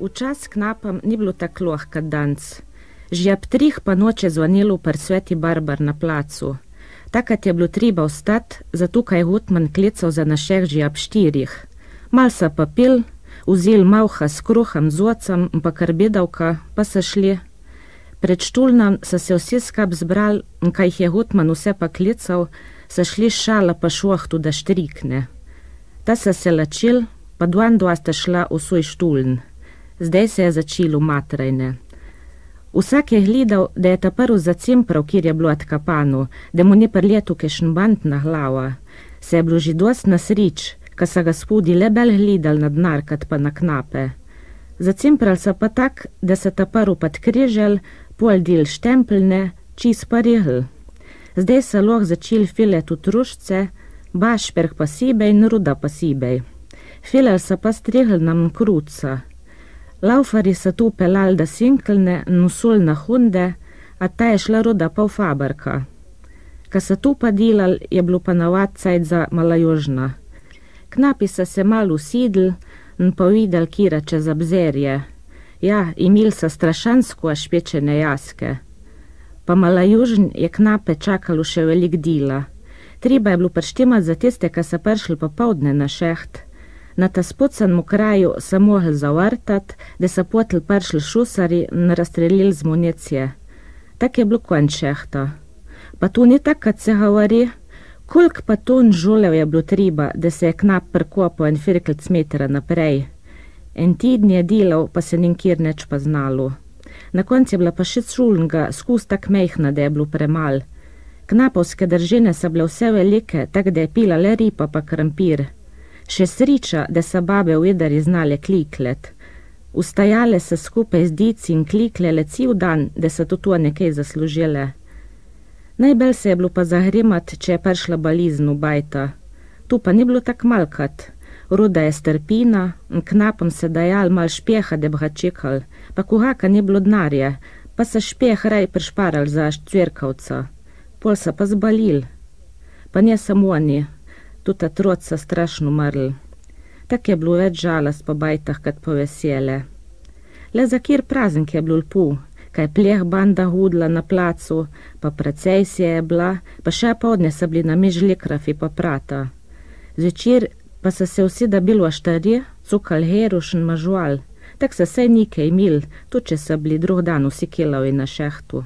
Včasih k napam ni bilo tako lahko danc. Že ob trih pa noče zvonilo par sveti barbar na placu. Takrat je bilo treba ostati, zato kaj Gutman klical za našeh že ob štirih. Mal sa pa pil, vzel malha s kruhom z ocem, pa kar bedavka, pa so šli. Pred štulnom so se vsi skup zbrali in kaj je Gutman vse pa klical, so šli šala pa šoh tudi štrikne. Ta so se lačil, pa dvan dva sta šla v svoj štuln zdaj se je začelo matrajne. Vsak je gledal, da je ta prvi zacimpral, kjer je bilo atkapano, da mu ni prlieto kešen band na glava. Se je bilo že dost nasrič, ko so ga spodi le bel gledal na dnar, kad pa na knape. Zacimpral se pa tak, da se ta prvi pod križel, pol del štempljne, čiz pa rehl. Zdaj se lahko začel filet v trušce, bašperh pa sebej in ruda pa sebej. Filel se pa strehl nam kruca. Laufari so to pelali, da sinkljne nosol na honde, a ta je šla roda pa v fabrika. Ka so to pa delali, je bilo pa navadcaj za malajožna. Knapi so se malo usidl in povedali, kira čez obzerje. Ja, imel so strašansko ašpečene jaske. Pa malajožn je knape čakalo še velik dila. Treba je bilo prštimati za tiste, ki so prišli popovdne na šeht. Na ta spocenem kraju se mogel zavrtat, da so potel prišli šusari in razstrelili z municije. Tako je bilo končehto. Pa to ni tako, kot se govori. Kolik pa ton žulev je bilo treba, da se je knap prkopal en firkelt smetra naprej. En tedn je delal, pa se nikjer neč pa znalo. Na koncu je bila pa še šulnga, skus tak mehna, da je bilo premalo. Knapovske držine so bile vse velike, tako da je pila le ripa pa krampir. Še sreča, da so babe vedari znale kliklet. Ustajale so skupaj z dici in klikle le cel dan, da so to tu nekaj zaslužile. Najbolj se je bilo pa zagrimat, če je prišla balizn v bajta. Tu pa ni bilo tako malkat. Ruda je strpina, knapom se dajal mal špeha, da bi ga čekal, pa kuhaka ni bilo denarja, pa se špeh raj prišparal za štverkavca. Pol se pa zbalil. Pa ne samo oni, tudi otroci strašno umrli. Tako je bilo več žalost po bajtah, kot po vesele. Le za kjer praznik je bilo lpu, kaj pleh banda hudla na placu, pa precej si je bila, pa še pa odnesa bili na mižli krafi pa prata. Zvečer pa so se vsi da bilo aštarje, cukal heruš in mažual, tako se se nike imel, tu če so bili drug dan vsi kilavi na šehtu.